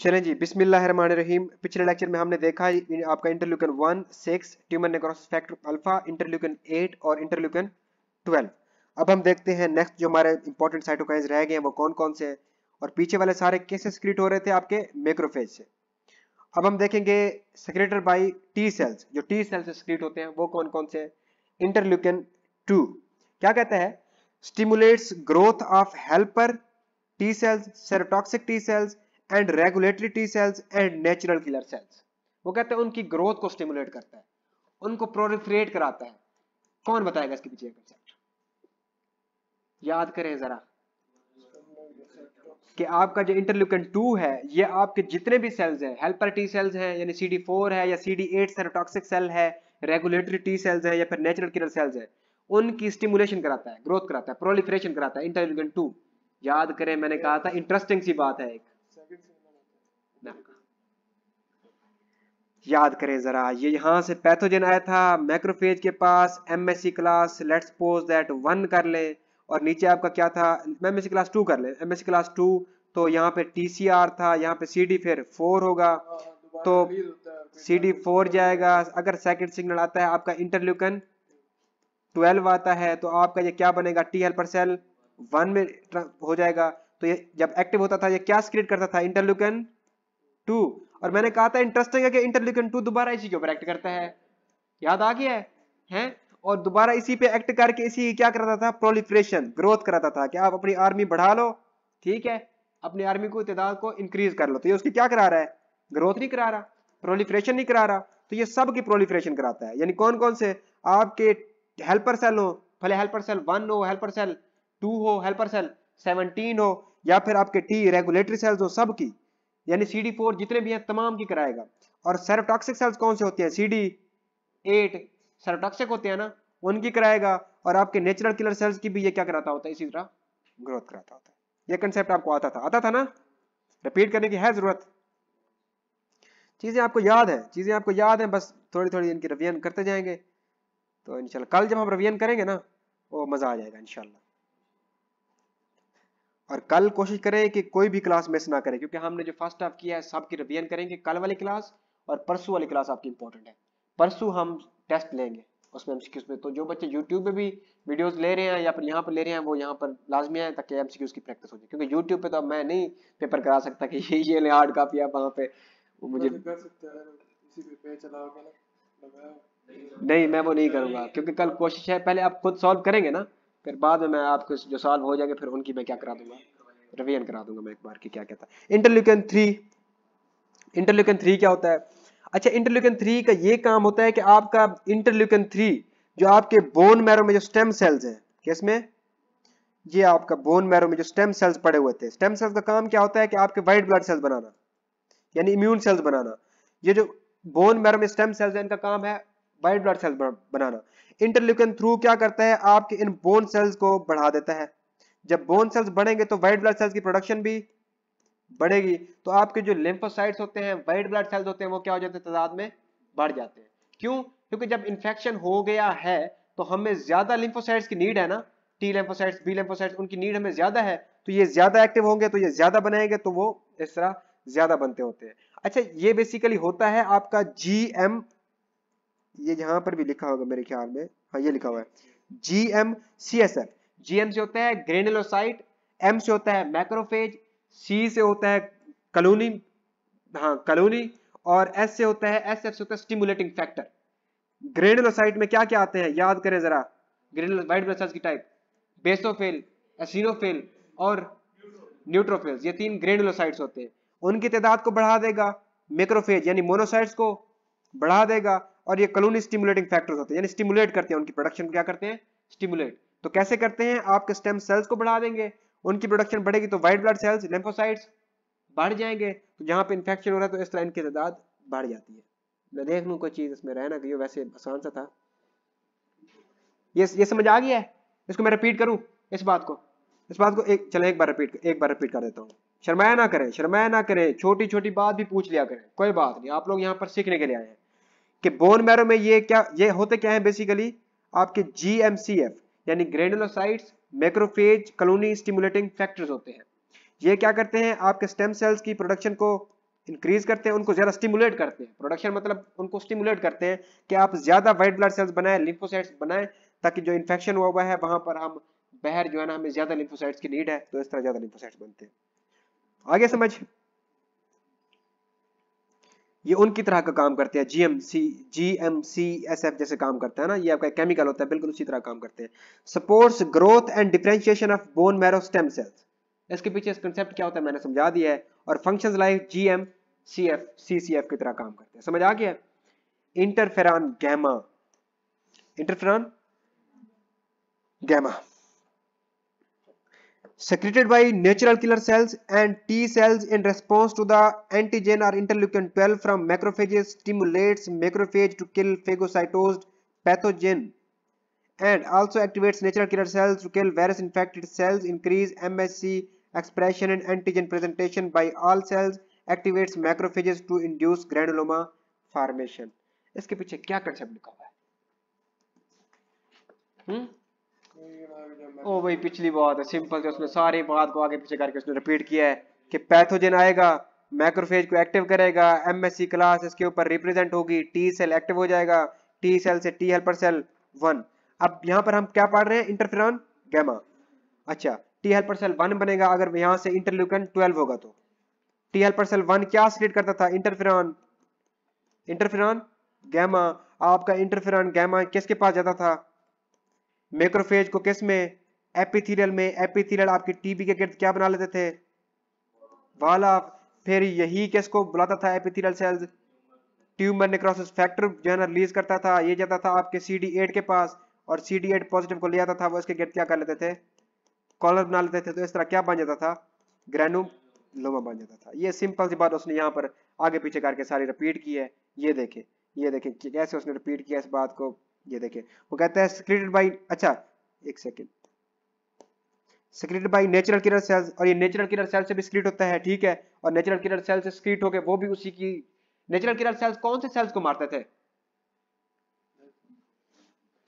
चलें जी बिस्मिल्लाहिर्रहमानिर्रहीम पिछले लेक्चर में हमने देखा आपका interleukin one six tumour necrosis factor alpha interleukin eight और इंटरल्यूकन ट्वेल्व अब हम देखते हैं नेक्स्ट जो हमारे इंपॉर्टेंट साइटोकाइंस रह गए हैं वो कौन कौन से हैं और पीछे वाले सारे कैसे सिक्रेट हो रहे थे आपके मेक्रोफेज से अब हम देखेंगे सेक्रेटर बाई टी सेल्स जो टी सेल्स से होते हैं वो कौन कौन से हैं इंटरल्यूकन टू क्या कहता है stimulates growth of helper T cells cytotoxic T cells and regulatory T cells and natural killer cells वो कहते हैं उनकी ग्रोथ को स्टिमुलेट करता है उनको प्रोलिफ्रेट कराता है कौन बताएगा इसके पीछे कंसेप्ट याद करें जरा कि आपका जो इंटरल्यूकन 2 है ये आपके जितने भी सेल्स हैं हेल्पर टी सेल्स हैं यानी सी डी फोर है या C D eight cytotoxic cell है रेगुलेटरी टी सेल्स है या फिर नेचुरल किलर सेल्स है उनकी स्टिमुलेशन कराता है ग्रोथ कराता है प्रोलिफ्रेशन कराता है इंटरल्यूकन टू याद करें मैंने कहा था इंटरेस्टिंग सी बात है एक याद करें ज़रा ये यहाँ से पैथोजन आया था मैक्रोफेज के पास MSc class let's suppose that one कर ले और नीचे आपका क्या था एमएससी क्लास टू कर ले एमएससी क्लास टू तो यहाँ पे टीसीआर था यहाँ पे सीडी फिर फोर होगा हाँ, तो सी डी फोर जाएगा अगर सेकंड सिग्नल आता है आपका इंटरल्यूकन ट्वेल्व आता है तो आपका ये क्या बनेगा टी हेल्पर सेल वन में हो जाएगा तो ये जब एक्टिव होता था ये क्या सिक्रेट करता था इंटरल्यूकन टू और मैंने कहा था इंटरेस्टिंग है कि इंटरलिकन टू दोबारा इसी के ऊपर एक्ट करता है याद आ गया है हैं और दोबारा इसी पे एक्ट करके इसी क्या कराता था प्रोलिफ्रेशन ग्रोथ कराता था कि आप अपनी आर्मी बढ़ा लो ठीक है अपनी आर्मी को तदाद को इंक्रीज कर लो तो ये उसकी क्या करा रहा है ग्रोथ नहीं करा रहा प्रोलिफ्रेशन नहीं करा रहा तो ये सब की प्रोलिफ्रेशन कराता है यानी कौन कौन से आपके हेल्पर सेल हो भले हेल्पर सेल वन हो हेल्पर सेल टू हो हेल्पर सेल सेवनटीन हो या फिर आपके टी रेगुलेटरी सेल्स हो सब की यानी सी डी फोर जितने भी हैं तमाम की कराएगा और सेरोटॉक्सिक सेल्स कौन से होते हैं सी डी एट सेरोटॉक्सिक होते हैं ना उनकी कराएगा और आपके नेचुरल किलर सेल्स की भी ये क्या कराता होता है इसी तरह ग्रोथ कराता होता है ये कंसेप्ट आपको आता था आता था ना रिपीट करने की है जरूरत चीजें आपको याद है चीजें आपको याद है बस थोड़ी थोड़ी इनकी रिविजन करते जाएंगे तो इनशाला कल जब हम रिविजन करेंगे ना वो मजा आ जाएगा इनशाला और कल कोशिश करें कि कोई भी क्लास मिस ना करें क्योंकि हमने जो फर्स्ट हाफ किया है सबकी रिवीजन करेंगे कल वाली क्लास और परसों वाली क्लास आपकी इंपॉर्टेंट है परसों हम टेस्ट लेंगे उसमें एमसीक्यूज में तो जो बच्चे यूट्यूब पे भी वीडियोस ले रहे हैं या फिर यहाँ पर ले रहे हैं वो यहाँ पर लाजमी है ताकि एमसीक्यूज की प्रैक्टिस हो जाए क्योंकि यूट्यूब पे तो मैं नहीं पेपर करा सकता कि ये ये हार्ड कॉपी आप वहाँ पे वो मुझे नहीं मैं वो नहीं करूँगा क्योंकि कल कोशिश है पहले आप खुद सॉल्व करेंगे ना फिर बाद में मैं आपको जो सॉल्व हो जाएंगे फिर उनकी मैं क्या करा दूंगा रिवीजन करा दूंगा मैं एक बार की क्या कहता है इंटरल्यूकन थ्री इंटरल्यूकन थ्री क्या होता है अच्छा इंटरल्यूकन थ्री का ये काम होता है कि आपका इंटरल्यूकन थ्री जो आपके बोन मैरो में जो स्टेम सेल्स हैं किसमें ये आपका बोन मैरो में जो स्टेम सेल्स पड़े हुए थे स्टेम सेल्स का काम क्या होता है कि आपके व्हाइट ब्लड सेल्स बनाना यानी इम्यून सेल्स बनाना ये जो बोन मैरो में स्टेम सेल्स है इनका काम है व्हाइट ब्लड सेल्स बनाना इंटरल्यूकिन थ्रू क्या करता है आपके इन बोन सेल्स को बढ़ा देता है जब बोन सेल्स बढ़ेंगे तो व्हाइट ब्लड सेल्स की प्रोडक्शन भी बढ़ेगी तो आपके जो लिम्फोसाइट्स होते हैं व्हाइट ब्लड सेल्स होते हैं वो क्या हो जाते हैं तादाद में बढ़ जाते हैं क्यों क्योंकि जब इन्फेक्शन हो गया है तो हमें ज्यादा लिम्फोसाइट्स की नीड है ना टी लिम्फोसाइट्स बी लिम्फोसाइट्स उनकी नीड हमें ज्यादा है तो ये ज्यादा एक्टिव होंगे तो ये ज्यादा बनाएंगे तो वो इस तरह ज्यादा बनते होते हैं अच्छा ये बेसिकली होता है आपका जी एम ये यहां पर भी लिखा होगा मेरे ख्याल में हाँ ये लिखा हुआ है G M C S F G M से होता है ग्रेनलोसाइट एम से होता है मैक्रोफेज सी से होता है कलोनी हाँ कलोनी और एस से होता है एस एफ से होता है स्टिमुलेटिंग फैक्टर ग्रेनलोसाइट में क्या क्या आते हैं याद करें जरा ग्रेनुलो व्हाइट ब्लड सेल्स की टाइप बेसोफेल एसिनोफेल और न्यूट्रोफिल ये तीन ग्रेनुलोसाइट्स होते हैं उनकी तादाद को बढ़ा देगा मैक्रोफेज यानी मोनोसाइट्स को बढ़ा देगा और ये कलून स्टिमुलेटिंग फैक्टर्स होते हैं यानी स्टिमुलेट करते हैं उनकी प्रोडक्शन क्या करते हैं स्टिमुलेट तो कैसे करते हैं आपके स्टेम सेल्स को बढ़ा देंगे उनकी प्रोडक्शन बढ़ेगी तो व्हाइट ब्लड सेल्स लेम्फोसाइट्स बढ़ जाएंगे तो जहां पे इन्फेक्शन हो रहा है तो इस लाइन की तादाद बढ़ जाती है मैं देख लूँ कोई चीज़ इसमें रहना गई वैसे आसान सा था ये ये समझ आ गया है इसको मैं रिपीट करूँ इस बात को इस बात को एक चले एक बार रिपीट एक बार रिपीट कर देता हूँ शर्माया ना करें शर्माया ना करें छोटी छोटी बात भी पूछ लिया करें कोई बात नहीं आप लोग यहाँ पर सीखने के लिए आए हैं कि बोन मैरो में ये क्या ये होते क्या है बेसिकली आपके जीएमसीएफ यानी granulocytes macrophage colony stimulating factors होते हैं ये क्या करते हैं आपके स्टेम सेल्स की प्रोडक्शन को इंक्रीज करते हैं उनको ज़्यादा स्टिमुलेट करते हैं प्रोडक्शन मतलब उनको स्टिमुलेट करते हैं कि आप ज़्यादा व्हाइट ब्लड सेल्स बनाए लिम्फोसाइट्स बनाए ताकि जो इन्फेक्शन हुआ हुआ है वहां पर हम बहर जो है ना हमें ज़्यादा लिम्फोसाइट्स की नीड है तो इस तरह ज़्यादा लिम्फोसाइट्स बनते हैं आगे समझ ये उनकी तरह का काम करते हैं जीएमसी जीएमसी एसएफ जैसे काम करते हैं ना ये आपका केमिकल होता है बिल्कुल उसी तरह काम करते हैं supports growth and differentiation of bone marrow stem cells इसके पीछे इस कंसेप्ट क्या होता है मैंने समझा दिया है और functions like GM CSF CCSF की तरह काम करते हैं समझ आ गया interferon gamma interferon gamma secreted by natural killer cells and T cells in response to the antigen or interleukin 12 from macrophages stimulates macrophage to kill phagocytosed pathogen and also activates natural killer cells to kill various infected cells increase MSC expression and antigen presentation by all cells activates macrophages to induce granuloma formation इसके पीछे क्या concept लिखा हुआ है हम्म ओ भाई पिछली बात है सिंपल से उसने सारे बात को आगे पीछे करके उसने रिपीट किया है कि पैथोजन आएगा मैक्रोफेज को एक्टिव करेगा एमएससी क्लास इसके ऊपर रिप्रेजेंट होगी टी सेल एक्टिव हो जाएगा टी सेल से टी हेल्पर सेल वन अब यहाँ पर हम क्या पढ़ रहे हैं इंटरफेरॉन गैमा अच्छा टी हेल्पर सेल वन बनेगा अगर यहाँ से इंटरल्यूकन ट्वेल्व होगा तो टी हेल्पर सेल वन क्या सिलेक्ट करता था इंटरफेरॉन इंटरफेरॉन गैमा आपका इंटरफेरॉन गैमा किसके पास जाता था मैक्रोफेज को किस में एपिथीरियल में एपिथीरियल आपकी टीबी के गिर्द क्या बना लेते थे वाला फिर यही किसको बुलाता था epithelial cells tumour necrosis factor जो है ना रिलीज करता था ये जाता था आपके सी के पास और सी पॉजिटिव को ले आता था वो इसके गिर्द क्या कर लेते थे कॉलर बना लेते थे तो इस तरह क्या बन जाता था ग्रैनुम लोमा बन जाता था ये सिंपल सी बात उसने यहाँ पर आगे पीछे करके सारी रिपीट की है ये देखे ये देखे कैसे उसने रिपीट किया इस बात को ये देखे वो कहता है क्रिएटेड अच्छा एक second secrete by natural killer cells और ये नेचुरल किरर सेल्स से भी स्क्रीट होता है ठीक है और नेचुरल किरर सेल्स से सिक्रेट होकर वो भी उसी की नेचुरल किरर सेल्स कौन से सेल्स को मारते थे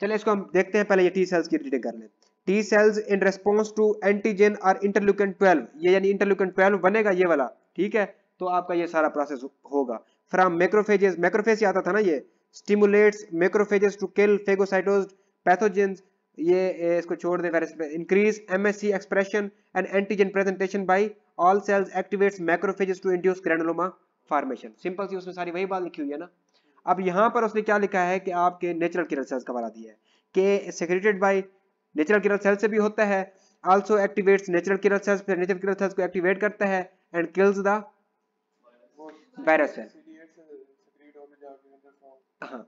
चलिए इसको हम देखते हैं पहले ये टी सेल्स की रीडिंग कर ले T cells in response to antigen और इंटरल्यूकन ट्वेल्व ये यानी इंटरल्यूकन ट्वेल्व बनेगा ये वाला ठीक है तो आपका ये सारा प्रोसेस होगा फ्रॉम मैक्रोफेजेस मैक्रोफेज आता था ना ये stimulates macrophages to kill phagocytose pathogens ये इसको छोड़ दे various increase MHC expression and antigen presentation by all cells activates macrophages to induce granuloma formation simple सी उसमें सारी वही बात लिखी हुई है ना अब यहाँ पर उसने क्या लिखा है कि आपके नेचुरल किरल सेल्स का बारा दिया है कि secreted by natural killer cells से भी होता है also activates natural killer cells फिर नेचुरल किरल सेल्स को एक्टिवेट करता है एंड किल्स द वायरस है हाँ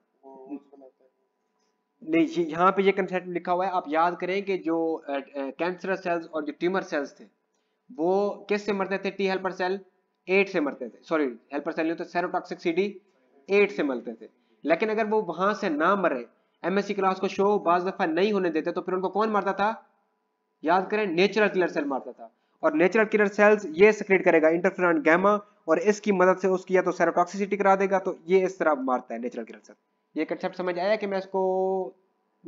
नहीं यहाँ पे ये कंसेप्ट लिखा हुआ है आप याद करें कि जो कैंसर सेल्स और जो ट्यूमर सेल्स थे वो किस से मरते थे टी हेल्पर सेल एट से मरते थे सॉरी हेल्पर सेल नहीं तो सेरोटॉक्सिक सीडी एट से मरते थे लेकिन अगर वो वहां से ना मरे एमएससी क्लास को शो बाज दफा नहीं होने देते तो फिर उनको कौन मारता था याद करें नेचुरल किलर सेल मारता था और नेचुरल किलर सेल्स ये सिक्रेट करेगा इंटरफ्रांड गैमा और इसकी मदद से उसकी या तो सेरोटॉक्सिसिटी करा देगा तो ये इस तरह मारता है नेचुरल किलर सेल ये कंसेप्ट समझ आया कि मैं इसको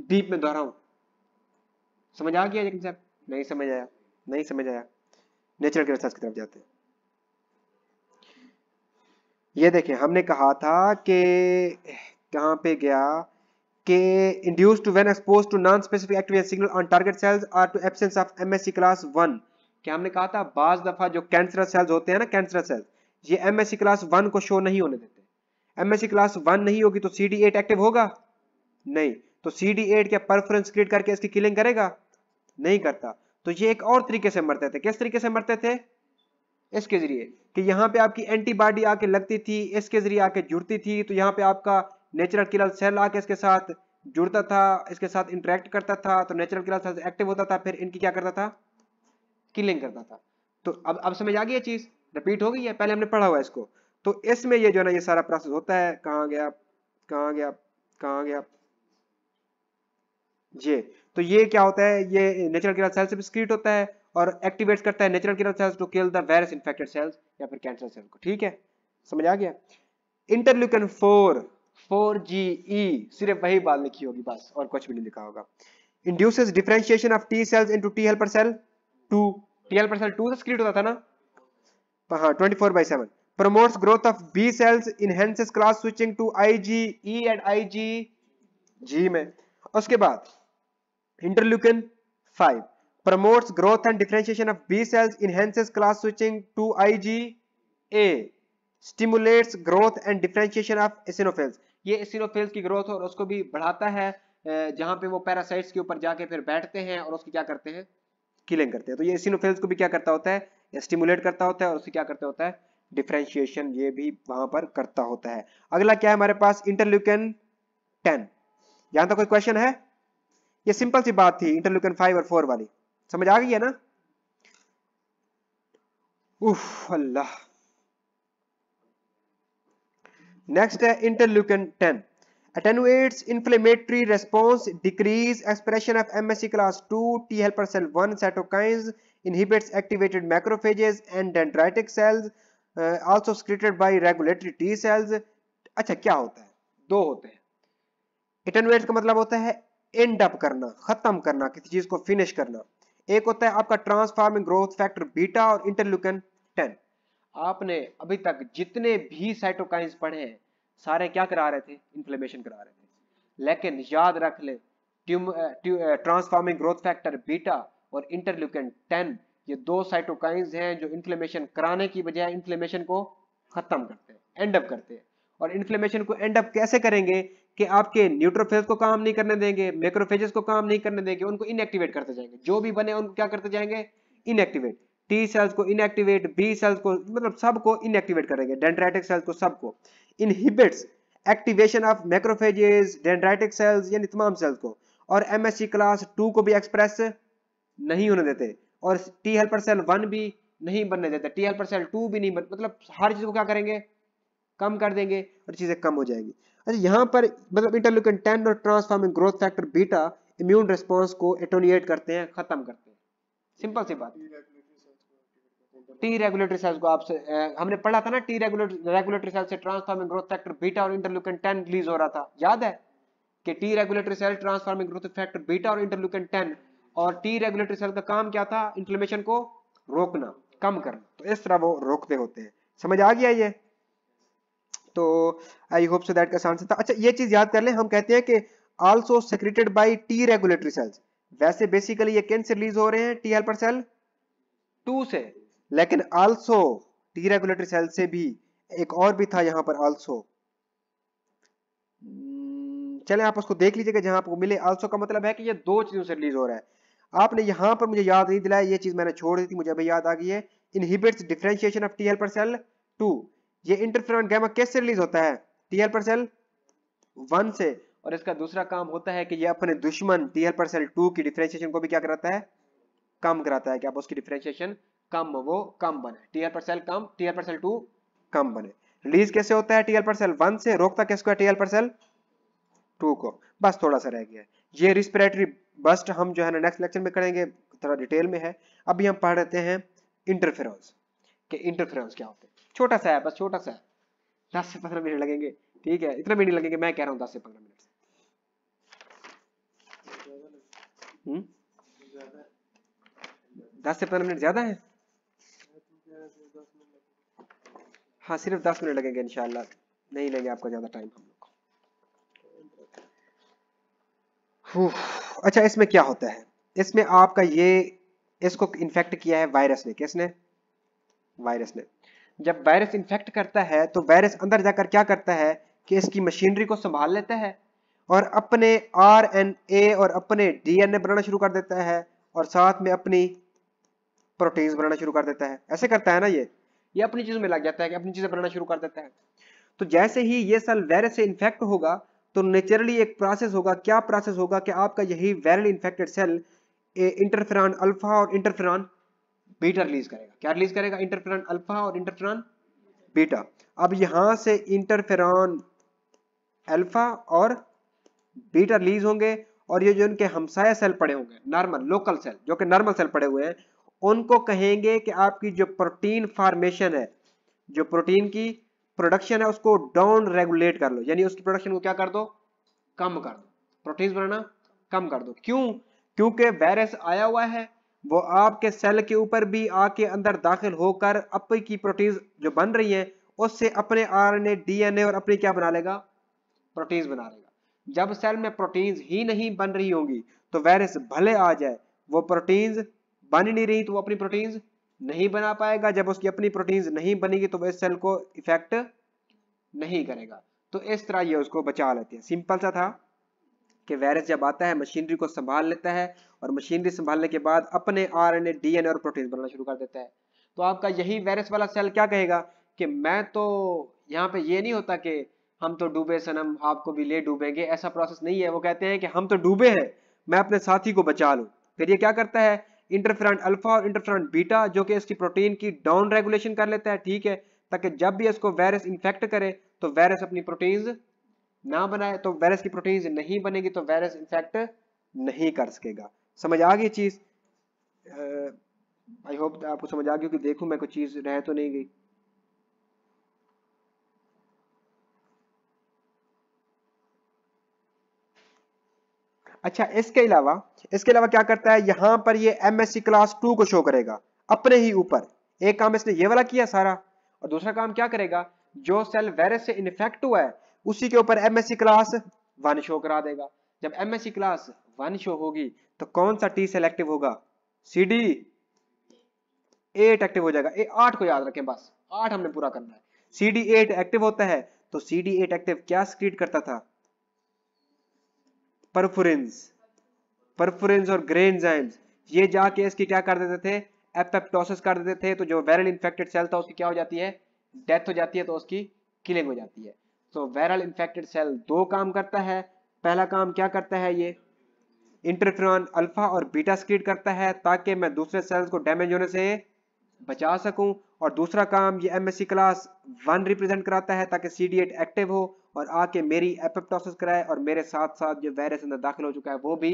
डीप में दोहरा समझ आ गया लेकिन साहब नहीं समझ आया नहीं समझ आया नेचुरल के रिसर्च की तरफ जाते हैं ये देखें हमने कहा था कि कहाँ पे गया कि induce to when expose to non specific signal on target cells are to absence of MHC class हमने कहा था बाज दफा जो कैंसर सेल्स होते हैं ना कैंसर सेल्स ये एमएससी क्लास वन को शो नहीं होने देते एमएससी क्लास वन नहीं होगी तो सीडी8 एक्टिव होगा नहीं तो सी डी एट क्या परफरेंस क्रिएट करके इसकी किलिंग करेगा नहीं करता तो ये एक और तरीके से मरते थे किस तरीके से मरते थे इसके जरिए कि यहाँ पे आपकी एंटीबॉडी आके लगती थी इसके जरिए आके जुड़ती थी तो यहाँ पे आपका नेचुरल किलर सेल आके इसके साथ जुड़ता था इसके साथ इंटरेक्ट करता था तो नेचुरल किलर सेल एक्टिव होता था फिर इनकी क्या करता था किलिंग करता था तो अब अब समझ आ गई ये चीज रिपीट हो गई है पहले हमने पढ़ा हुआ इसको तो इसमें ये जो है ना ये सारा प्रोसेस होता है कहाँ गया कहाँ गया कहाँ गया ये तो ये क्या होता है ये नेचुरल किलर सेल्स से डिस्क्रीट होता है और एक्टिवेट करता है natural killer cells to kill the virus infected cells या फिर कैंसर सेल को ठीक है समझ आ गया इंटरल्यूकन फोर फोर जी सिर्फ वही बात लिखी होगी बस और कुछ भी नहीं लिखा होगा induces differentiation of T cells into T helper cell 2 T helper cell 2 secrete होता था ना हां 24 by 7 promotes growth of B cells, enhances class switching to IgE and जी में उसके बाद interleukin 5 promotes growth and differentiation of B cells, enhances class switching to IgA, stimulates growth and differentiation of eosinophils. ये eosinophils की growth और उसको भी बढ़ाता है जहां पे वो parasites के ऊपर जाके फिर बैठते हैं और उसकी क्या करते हैं किलिंग करते हैं तो ये eosinophils को भी क्या करता होता है स्टिमुलेट करता होता है और उसकी क्या करता होता है डिफ्रेंशिएशन ये भी वहां पर करता होता है अगला क्या है हमारे पास इंटरल्यूकन 10 यहां तक कोई क्वेश्चन है ये सिंपल सी बात थी इंटरल्यूकन फाइव और फोर वाली समझ आ गई है ना उफ अल्लाह नेक्स्ट है interleukin ten attenuates inflammatory response decrease expression of msc class 2 t helper cell 1 cytokines inhibits activated macrophages and dendritic cells uh, also secreted by regulatory t cells अच्छा क्या होता है दो होते हैं attenuates का मतलब होता है एंड अप करना खत्म करना किसी चीज को फिनिश करना एक होता है आपका ट्रांसफार्मिंग ग्रोथ फैक्टर बीटा और इंटरल्यूकन टेन आपने अभी तक जितने भी साइटोकाइंस पढ़े हैं सारे क्या करा रहे थे इन्फ्लेमेशन करा रहे थे लेकिन याद रख ले ट्रांसफार्मिंग ग्रोथ फैक्टर बीटा और इंटरल्यूकन टेन ये दो साइटोकाइंस हैं जो इन्फ्लेमेशन कराने की बजाय इन्फ्लेमेशन को खत्म करते हैं एंड अप करते हैं और इन्फ्लेमेशन को एंड अप कैसे करेंगे कि आपके न्यूट्रोफेज को काम नहीं करने देंगे मैक्रोफेजेस को काम नहीं करने देंगे उनको इनएक्टिवेट करते जाएंगे जो भी बने उनको क्या करते जाएंगे इनएक्टिवेट टी सेल्स को इनएक्टिवेट बी सेल्स को मतलब सबको इनएक्टिवेट करेंगे डेंड्राइटिक सेल्स को सबको inhibits activation of macrophages dendritic cells यानी तमाम सेल्स को और एमएससी क्लास टू को भी एक्सप्रेस नहीं होने देते और टी हेल्पर सेल वन भी नहीं बनने देते टी हेल्पर सेल टू भी नहीं बन मतलब हर चीज को क्या करेंगे कम कर देंगे और चीजें कम हो जाएंगी अच्छा यहाँ पर मतलब इंटरल्यूकिन टेन और transforming growth factor beta immune response को एटोनिएट करते हैं खत्म करते हैं सिंपल सी बात टी रेगुलेटरी सेल्स को आपसे हमने पढ़ा था ना टी रेगुलेटरी सेल से ट्रांसफॉर्मिंग ग्रोथ फैक्टर बीटा और इंटरल्यूकिन टेन रिलीज हो रहा था याद है कि T regulatory cell transforming growth factor beta और इंटरल्यूकिन टेन और टी रेगुलेटरी सेल का काम क्या था इन्फ्लेमेशन को रोकना कम करना तो इस तरह वो रोकते होते हैं समझ आ गया ये तो आई होप सो दैट का आंसर था अच्छा ये चीज याद कर ले हम कहते हैं कि also secreted by T regulatory cells वैसे बेसिकली ये किन से रिलीज हो रहे हैं टी हेल्पर सेल टू से लेकिन आल्सो टी रेगुलेटरी सेल से भी एक और भी था यहां पर आल्सो hmm, चले आप उसको देख लीजिएगा जहां आपको मिले आल्सो का मतलब है कि ये दो चीजों से रिलीज हो रहा है आपने यहां पर मुझे याद नहीं दिलाया ये चीज मैंने छोड़ दी थी मुझे अभी याद आ गई है inhibits differentiation of T helper cell two ये इंटरफेरॉन गैमा कैसे रिलीज होता है टी हेल्पर सेल वन से और इसका दूसरा काम होता है कि ये अपने दुश्मन टी हेल्पर सेल टू की डिफ्रेंशिएशन को भी क्या कराता है कम कराता है कि आप उसकी डिफ्रेंशिएशन कम वो कम बने टी हेल्पर सेल कम टी हेल्पर सेल टू कम बने रिलीज कैसे होता है टी हेल्पर सेल वन से रोकता किसको है टीएल पर सेल टू को बस थोड़ा सा रह गया ये रिस्पिरेटरी बस्ट हम जो है ना नेक्स्ट लेक्चर में करेंगे थोड़ा डिटेल में है अभी हम पढ़ रहे हैं इंटरफेरॉन्स के इंटरफेरॉन्स क्या होते हैं छोटा सा है बस छोटा सा है दस से पंद्रह मिनट लगेंगे ठीक है इतना भी नहीं लगेंगे मैं कह रहा हूँ दस से पंद्रह मिनट हम्म? दस से पंद्रह मिनट ज्यादा है हाँ सिर्फ दस मिनट लगेंगे इनशाला नहीं लेंगे आपका ज्यादा टाइम हम लोग अच्छा इसमें क्या होता है इसमें आपका ये इसको इन्फेक्ट किया है वायरस ने किसने वायरस ने जब वायरस इन्फेक्ट करता है तो वायरस अंदर जाकर क्या करता है कि इसकी मशीनरी को संभाल लेता है और अपने आर एन ए और अपने डी एन ए बनाना शुरू कर देता है और साथ में अपनी प्रोटीन बनाना शुरू कर देता है ऐसे करता है ना ये ये अपनी चीज़ में लग जाता है कि अपनी चीज़ें बनाना शुरू कर देता है तो जैसे ही ये सेल वायरस से इन्फेक्ट होगा तो नेचुरली एक प्रोसेस होगा क्या प्रोसेस होगा कि आपका यही viral infected cell interferon alpha और इंटरफेरान बीटा रिलीज करेगा क्या रिलीज करेगा इंटरफेर अल्फा और इंटरफेर बीटा अब यहां से इंटरफेर अल्फा और बीटा रिलीज होंगे और ये जो इनके हमसाया सेल पड़े होंगे नॉर्मल लोकल सेल जो कि नॉर्मल सेल पड़े हुए हैं उनको कहेंगे कि आपकी जो प्रोटीन फॉर्मेशन है जो प्रोटीन की प्रोडक्शन है उसको डाउन रेगुलेट कर लो यानी उसकी प्रोडक्शन को क्या कर दो कम कर दो प्रोटीन बनाना कम कर दो क्यों क्योंकि वायरस आया हुआ है वो आपके सेल के ऊपर भी आके अंदर दाखिल होकर की प्रोटीन जो बन रही है उससे अपने आरएनए डीएनए और अपनी क्या बना लेगा प्रोटीन बना लेगा जब सेल में प्रोटीन ही नहीं बन रही होंगी तो वायरस भले आ जाए वो प्रोटीन्स बन ही नहीं रही तो वो अपनी प्रोटीन्स नहीं बना पाएगा जब उसकी अपनी प्रोटीन्स नहीं बनेगी तो वह सेल को इफेक्ट नहीं करेगा तो इस तरह ये उसको बचा लेते हैं सिंपल सा था कि वायरस जब आता है मशीनरी को संभाल लेता है और मशीनरी संभालने के बाद अपने आरएनए, डीएनए और प्रोटीन बनाना शुरू कर देता है तो आपका यही वायरस वाला सेल क्या कहेगा कि मैं तो यहाँ पे ये नहीं होता कि हम तो डूबे सनम आपको भी ले डूबेंगे ऐसा प्रोसेस नहीं है वो कहते हैं कि हम तो डूबे हैं मैं अपने साथी को बचा लूँ फिर ये क्या करता है इंटरफ्रेंट अल्फा और इंटरफ्रेंट बीटा जो कि इसकी प्रोटीन की डाउन रेगुलेशन कर लेता है ठीक है ताकि जब भी इसको वायरस इन्फेक्ट करे तो वायरस अपनी प्रोटीन ना बनाए तो वायरस की प्रोटीन नहीं बनेगी तो वायरस इन्फेक्ट नहीं कर सकेगा समझ आ गई चीज आई होप आपको समझ आ गई कि देखू मैं कोई चीज रह तो नहीं गई अच्छा इसके अलावा इसके अलावा क्या करता है यहां पर ये एमएससी क्लास टू को शो करेगा अपने ही ऊपर एक काम इसने ये वाला किया सारा और दूसरा काम क्या करेगा जो सेल वायरस से इन्फेक्ट हुआ है उसी के ऊपर एमएससी क्लास वन शो करा देगा जब एमएससी क्लास वन शो होगी तो कौन सा टी सेलेक्टिव होगा सी डी एट एक्टिव हो जाएगा ए आठ को याद रखें बस आठ हमने पूरा करना है सी डी एट एक्टिव होता है तो सी डी एट एक्टिव क्या स्क्रीट करता था परफुरेंस परफुरेंस और ग्रेन जाइम्स ये जाके इसकी क्या कर देते थे एपेप्टोसिस कर देते थे तो जो वायरल इंफेक्टेड सेल था उसकी क्या हो जाती है डेथ हो जाती है तो उसकी किलिंग हो जाती है तो वायरल इन्फेक्टेड सेल दो काम करता है पहला काम क्या करता है ये इंटरफ्रॉन अल्फा और बीटा स्क्रीट करता है ताकि मैं दूसरे सेल्स को डैमेज होने से बचा सकूं और दूसरा काम ये एमएससी क्लास वन रिप्रेजेंट कराता है ताकि सी एक्टिव हो और आके मेरी एपेप्टोसिस कराए और मेरे साथ साथ जो वायरस अंदर दाखिल हो चुका है वो भी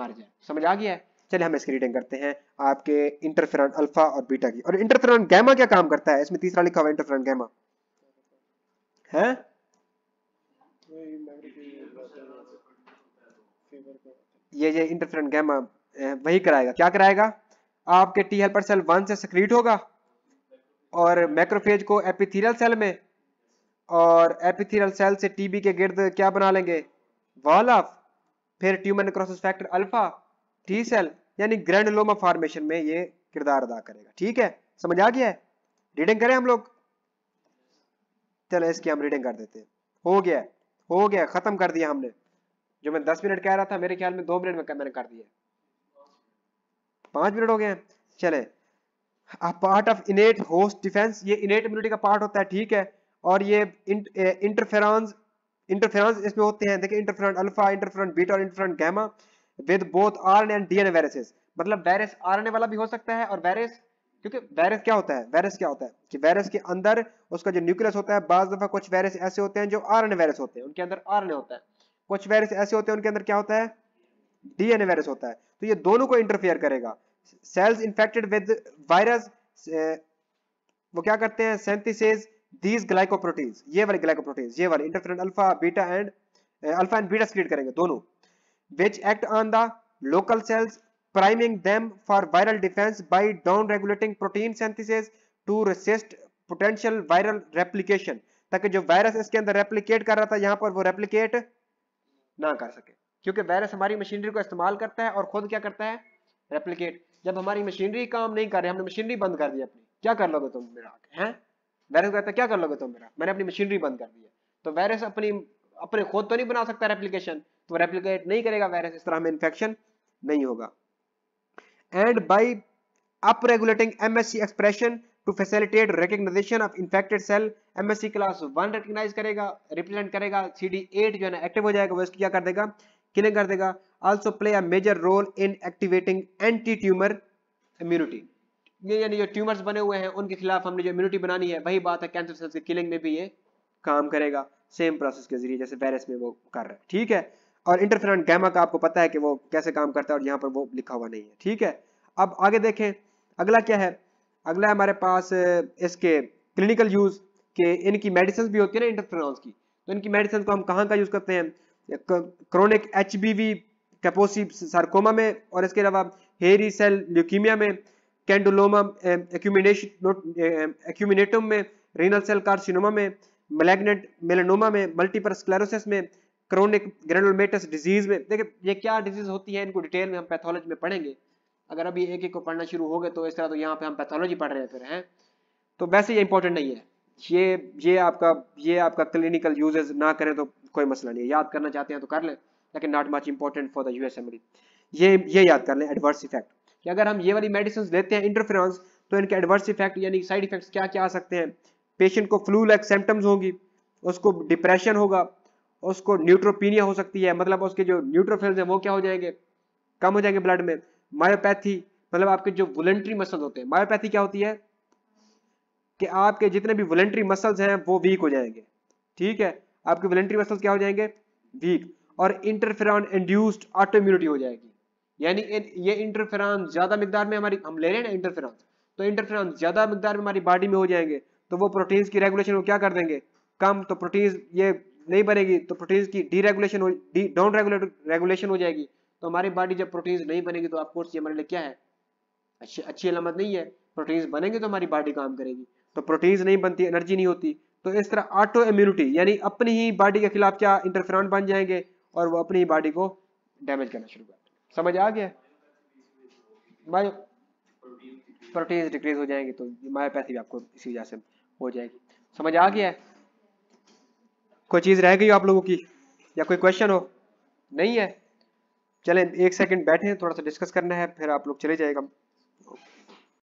मर जाए समझ आ गया है चलिए हम इसकी रीडिंग करते हैं आपके इंटरफेरॉन अल्फा और बीटा की और इंटरफेरॉन गैमा क्या काम करता है इसमें तीसरा लिखा हुआ इंटरफेरॉन गैमा है ये ये इंटरफेरेंट गैमा वही कराएगा क्या कराएगा आपके टी हेल्पर सेल वन से सक्रीट होगा और मैक्रोफेज को एपिथीरियल सेल में और एपिथीरियल सेल से टीबी के गिर्द क्या बना लेंगे वॉल ऑफ फिर tumour necrosis factor alpha T cell यानी ग्रैंडलोमा फॉर्मेशन में ये किरदार अदा करेगा ठीक है समझ आ गया है रीडिंग करें हम लोग चलो इसकी हम रीडिंग कर देते हैं हो गया हो गया खत्म कर दिया हमने जो मैं दस मिनट कह रहा था मेरे ख्याल में दो मिनट में मैंने कर दिया पांच मिनट हो गए चले part of innate host defence ये इनेट इम्यूनिटी का पार्ट होता है ठीक है और ये इंटरफेरॉन्स इंटरफेरॉन्स इसमें होते हैं देखिए इंटरफेरॉन अल्फा इंटरफेरॉन बीटा और interferon gamma with both RNA and DNA viruses मतलब वायरस आरएनए वाला भी हो सकता है और वायरस क्योंकि वायरस क्या होता है वायरस क्या होता है कि वायरस के अंदर उसका जो न्यूक्लियस होता है बाज दफा कुछ वायरस ऐसे होते हैं जो आरएनए वायरस होते हैं उनके अंदर आरएनए होता है कुछ वायरस ऐसे होते हैं उनके अंदर क्या होता है डीएनए वायरस होता है तो ये दोनों को इंटरफेयर करेगा सेल्स इन्फेक्टेड विद वायरस वो क्या करते हैं सेंथिसेज दीज ग्लाइकोप्रोटीन्स ये वाले ग्लाइकोप्रोटीन्स ये वाले interferon alpha beta and alpha and beta secrete करेंगे दोनों which act on the local cells priming them for viral defense by down regulating protein synthesis to resist potential viral replication ताकि जो virus इसके अंदर replicate कर रहा था यहाँ पर वो रेप्लिकेट ना कर सके क्योंकि वायरस हमारी मशीनरी को इस्तेमाल करता है और खुद क्या करता है रेप्लिकेट जब हमारी मशीनरी काम नहीं कर रही हमने मशीनरी बंद कर दी अपनी क्या कर लोगे तुम मेरा है वायरस कहता है क्या कर लोगे तुम मेरा मैंने अपनी मशीनरी बंद कर दी है तो वायरस अपनी अपने खुद तो नहीं बना सकता रेप्लीकेशन तो रेप्लीकेट नहीं करेगा वायरस इस तरह हमें इन्फेक्शन नहीं होगा and by upregulating MSC expression to facilitate recognition of infected cell MSC class 1 recognize करेगा represent करेगा CD8 जो है ना active हो जाएगा वो इसकी क्या कर देगा killing कर देगा also play a major role in activating anti tumor immunity ये यानी जो tumors बने हुए हैं उनके खिलाफ हमने जो immunity बनानी है वही बात है cancer cells के killing में भी ये काम करेगा same process के जरिए जैसे virus में वो कर रहा है ठीक है और इंटरफेरॉन गैमा का आपको पता है कि वो कैसे काम करता है और यहाँ पर वो लिखा हुआ नहीं है ठीक है अब आगे देखें अगला क्या है अगला हमारे पास इसके क्लिनिकल यूज के इनकी मेडिसिन भी होती है ना इंटरफेर की तो इनकी मेडिसिन को हम कहाँ का यूज करते हैं क्रोनिक एच बी सार्कोमा में और इसके अलावा हेरी सेल ल्यूकीमिया में कैंडुलोमा एक्यूमिनेटम में रीनल सेल कार्सिनोमा में मेलेग्नेट मेलेनोमा में मल्टीपर स्क्लेरोसिस में क्रोनिक ग्रेनोलमेटस डिजीज में देखिए ये क्या डिजीज होती है इनको डिटेल में हम पैथोलॉजी में पढ़ेंगे अगर अभी एक एक को पढ़ना शुरू हो गए तो इस तरह तो यहाँ पे हम पैथोलॉजी पढ़ रहे हैं फिर हैं तो वैसे ये इंपॉर्टेंट नहीं है ये ये आपका ये आपका क्लिनिकल यूजेज ना करें तो कोई मसला नहीं है याद करना चाहते हैं तो कर लें लेकिन not much important for the US MD ये ये याद कर लें एडवर्स इफेक्ट कि अगर हम ये वाली मेडिसिन लेते हैं इंटरफ्रांस तो इनके एडवर्स इफेक्ट यानी साइड इफेक्ट क्या क्या आ सकते हैं पेशेंट को फ्लू लाइक सिम्टम्स होगी उसको डिप्रेशन होगा उसको न्यूट्रोपीनिया हो सकती है मतलब उसके जो न्यूट्रोफिल्स हैं वो क्या हो जाएंगे कम हो जाएंगे ब्लड में मायोपैथी मतलब आपके जो वोलेंट्री मसल्स होते हैं मायोपैथी क्या होती है कि आपके जितने भी वोलेंट्री मसल्स हैं वो वीक हो जाएंगे ठीक है आपके वोलेंट्री मसल्स क्या हो जाएंगे वीक और इंटरफेरॉन इंड्यूस्ड ऑटो इम्यूनिटी हो जाएगी यानी ये इंटरफेरॉन ज्यादा मिकदार में हमारी हम ले रहे हैं ना इंटरफेरॉन तो इंटरफेरॉन ज्यादा मिकदार में हमारी बॉडी में हो जाएंगे तो वो प्रोटीन्स की रेगुलेशन वो क्या कर देंगे कम तो प्रोटीन्स ये नहीं बनेगी तो प्रोटीन की डी रेगुलेशन हो डी डाउन रेगुलेशन हो जाएगी तो हमारी बॉडी जब प्रोटीन्स नहीं बनेगी तो ऑफकोर्स ये हमारे लिए क्या है अच्छी अच्छी अलामत नहीं है प्रोटीन्स बनेंगे तो हमारी बॉडी काम करेगी तो प्रोटीन्स नहीं बनती एनर्जी नहीं होती तो इस तरह ऑटो इम्यूनिटी यानी अपनी ही बॉडी के खिलाफ क्या इंटरफेर बन जाएंगे और वो अपनी ही बॉडी को डैमेज करना शुरू कर समझ आ गया भाई प्रोटीन्स डिक्रीज हो जाएंगे तो मायोपैथी आपको इसी वजह से हो जाएगी समझ आ गया है कोई चीज़ रह गई आप लोगों की या कोई क्वेश्चन हो नहीं है चलें एक सेकंड बैठे थोड़ा सा डिस्कस करना है फिर आप लोग चले जाएगा